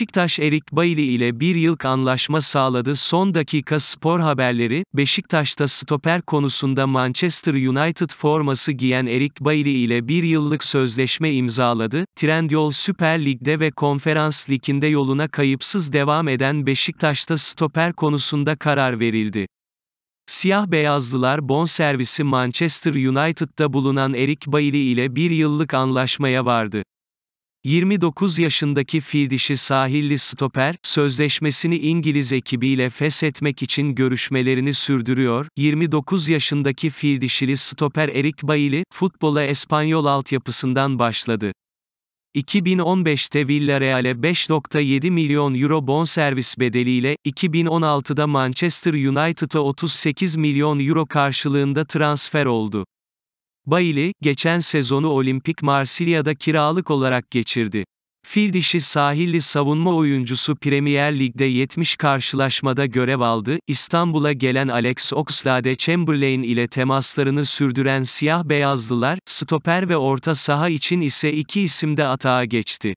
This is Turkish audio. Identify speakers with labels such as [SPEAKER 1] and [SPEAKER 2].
[SPEAKER 1] Beşiktaş Erik Bailey ile bir yıllık anlaşma sağladı. Son dakika spor haberleri, Beşiktaş'ta stoper konusunda Manchester United forması giyen Erik Bailey ile bir yıllık sözleşme imzaladı. Trendyol Süper Lig'de ve Konferans Lig'inde yoluna kayıpsız devam eden Beşiktaş'ta stoper konusunda karar verildi. Siyah beyazlılar bonservisi Manchester United'da bulunan Erik Bailey ile bir yıllık anlaşmaya vardı. 29 yaşındaki Fildişi sahilli stoper, sözleşmesini İngiliz ekibiyle feshetmek için görüşmelerini sürdürüyor. 29 yaşındaki Fildişili stoper Erik Bailly, futbola İspanyol altyapısından başladı. 2015'te Villarreal'e 5.7 milyon euro bonservis bedeliyle, 2016'da Manchester United'a 38 milyon euro karşılığında transfer oldu. Bailey, geçen sezonu Olimpik Marsilya'da kiralık olarak geçirdi. Fil dişi sahilli savunma oyuncusu Premier Lig'de 70 karşılaşmada görev aldı, İstanbul'a gelen Alex Oxlade-Chamberlain ile temaslarını sürdüren siyah beyazlılar, stoper ve orta saha için ise iki isimde atağa geçti.